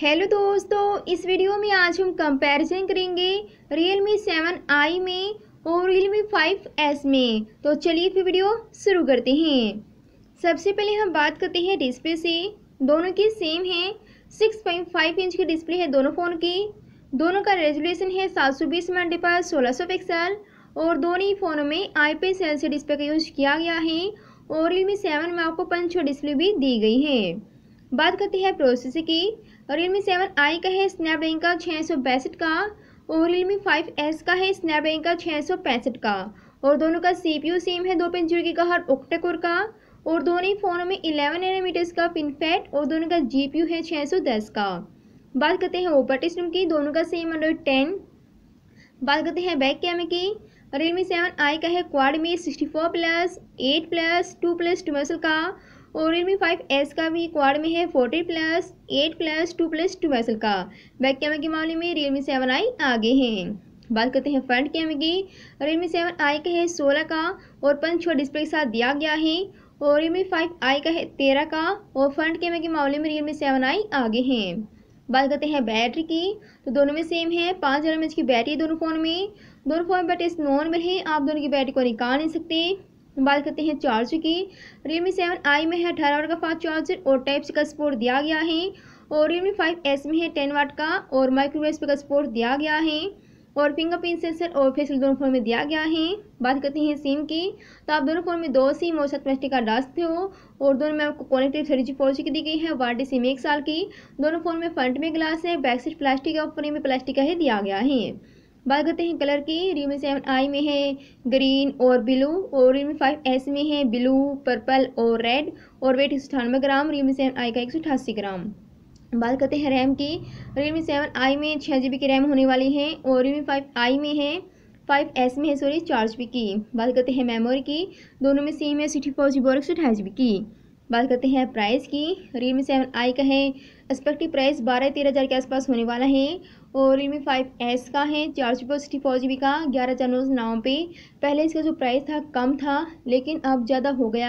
hello दोस्तों इस video में आज हम कंपैरिजन करेंगे रियल मी सेवन आई में और रियल मी फाइव एस में तो चलिए फिर वीडियो शुरू करते हैं सबसे पहले हम बात करते हैं डिस्प्ले से दोनों की सेम है 6.5 इंच की डिस्प्ले है दोनों फ़ोन की दोनों का रेजोल्यूशन है 720 मंडे पर सौ पिक्सल और दोनों ही फ़ोनों में आई पी से डिस्प्ले का यूज़ किया गया है और रियल मी सेवन में आपको पंच डिस्प्ले भी दी गई है बात करते हैं प्रोसेसर की रियलमी सेवन आई का है स्नैपड्रैगन का छः सौ बैसठ का और रियलमी फाइव एस का है स्नैपड्रैगन का छः सौ पैंसठ का और दोनों का सीपीयू सेम है दो जीरो की का हर ओक्टाकोर का और दोनों ही फ़ोनों में इलेवन एनामीटर्स का पिनफैट और दोनों का जीपीयू है छः सौ दस का बात करते हैं ऑपरेटिव सिस्टम की दोनों का सेम एंड्रॉइड टेन बात करते हैं बैक कैमरे की रियलमी सेवन आई का है क्वाड में sixty four plus eight plus two plus two का और इनमें फाइव एस का भी क्वाड में है forty plus eight plus two plus two एसल का बैक कैमरे के मामले में रियलमी सेवन आई आगे हैं बात करते हैं फ्रंट कैमरे की रेडमी सेवन आई का है सोलह का और पंच छोटे डिस्प्ले के साथ दिया गया है और रेडमी फाइव आई का है तेरह का और फ्रंट कैमरे के मामले में रियलमी सेवन आई आगे हैं बात करते हैं बैटरी की तो दोनों में सेम है पाँच हज़ार एम की बैटरी दोनों फ़ोन में दोनों फ़ोन में बैटरी नॉर्मल है आप दोनों की बैटरी को निकाल नहीं सकते बात करते हैं चार्ज की रियलमी सेवन आई में है अठारह वाट का फास्ट चार्जर और टाइप सी का सपोर्ट दिया गया है और रियलमी फाइव एस में है टेन वाट का और माइक्रोवेव का सपोर्ट दिया गया है और फिंगरप्रिंट सेंसर और फेसियल दोनों फोन में दिया गया है बात करते हैं सिम की तो आप दोनों फोन में दो सिम और सत प्लास्टिक का डाल हो और दोनों में आपको quality three G four G की दी गई है वारंटी सिम एक साल की दोनों फोन में फ्रंट में ग्लास है बैक साइड प्लास्टिक और पूरे में प्लास्टिक का ही दिया गया है बात करते हैं कलर की रियलमी सेवन आई में है ग्रीन और ब्लू और रियलमी फाइव एस में है ब्लू पर्पल और रेड और वेट एक सौ अठानवे ग्राम रियलमी सेवन आई का एक सौ अठासी ग्राम बात करते हैं रैम की रियलमी सेवन आई में छः जी बी की रैम होने वाली है और रियलमी फाइव आई में है फाइव एस में है सॉरी चार जी बी की बात करते हैं मेमोरी की दोनों में सेम है सिक्सटी फोर जी बी और एक सौ अठाईस जी बी की बात करते हैं प्राइस की रियलमी सेवन आई का है एक्सपेक्टिव प्राइस बारह तेरह हज़ार के आसपास होने वाला है और रियलमी फाइव एस का है चार सौ रुपये सिक्सटी फोर जी बी का ग्यारह हज़ार नौ सौ नौ पे पहले इसका जो प्राइस था कम था लेकिन अब ज़्यादा हो गया